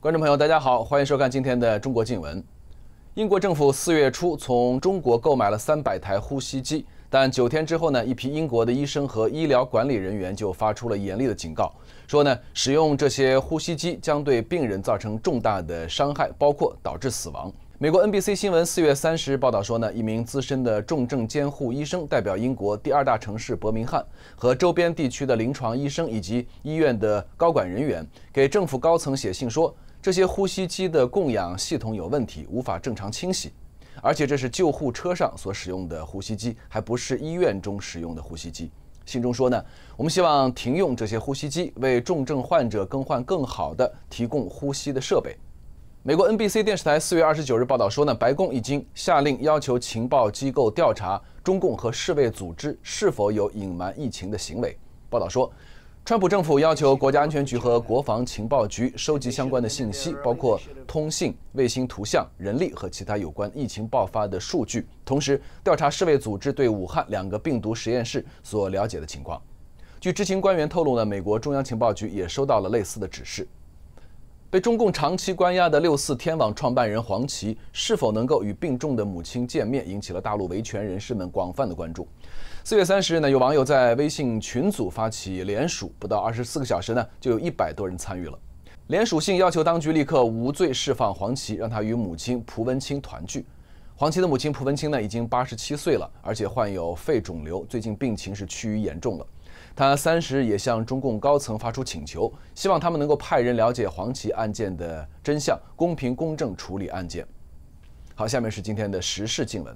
观众朋友，大家好，欢迎收看今天的中国新闻。英国政府四月初从中国购买了三百台呼吸机，但九天之后呢，一批英国的医生和医疗管理人员就发出了严厉的警告，说呢，使用这些呼吸机将对病人造成重大的伤害，包括导致死亡。美国 NBC 新闻四月三十日报道说呢，一名资深的重症监护医生代表英国第二大城市伯明翰和周边地区的临床医生以及医院的高管人员，给政府高层写信说。这些呼吸机的供氧系统有问题，无法正常清洗，而且这是救护车上所使用的呼吸机，还不是医院中使用的呼吸机。信中说呢，我们希望停用这些呼吸机，为重症患者更换更好的提供呼吸的设备。美国 NBC 电视台四月二十九日报道说呢，白宫已经下令要求情报机构调查中共和世卫组织是否有隐瞒疫情的行为。报道说。川普政府要求国家安全局和国防情报局收集相关的信息，包括通信、卫星图像、人力和其他有关疫情爆发的数据，同时调查世卫组织对武汉两个病毒实验室所了解的情况。据知情官员透露呢，美国中央情报局也收到了类似的指示。被中共长期关押的六四天网创办人黄奇是否能够与病重的母亲见面，引起了大陆维权人士们广泛的关注。四月三十日呢，有网友在微信群组发起联署，不到二十四个小时呢，就有一百多人参与了。联署信要求当局立刻无罪释放黄奇，让他与母亲蒲文清团聚。黄奇的母亲蒲文清呢，已经八十七岁了，而且患有肺肿瘤，最近病情是趋于严重了。他三十日也向中共高层发出请求，希望他们能够派人了解黄旗案件的真相，公平公正处理案件。好，下面是今天的时事新闻。